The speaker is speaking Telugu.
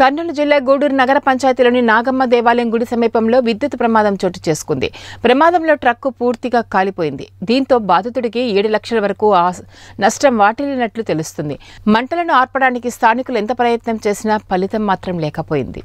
కర్నూలు జిల్లా గూడూరు నగర పంచాయతీలోని నాగమ్మ దేవాలయం గుడి సమీపంలో విద్యుత్ ప్రమాదం చోటు చేసుకుంది ప్రమాదంలో ట్రక్కు పూర్తిగా కాలిపోయింది దీంతో బాధితుడికి ఏడు లక్షల వరకు నష్టం వాటిల్లినట్లు తెలుస్తుంది మంటలను ఆర్పడానికి స్థానికులు ఎంత ప్రయత్నం చేసినా ఫలితం మాత్రం లేకపోయింది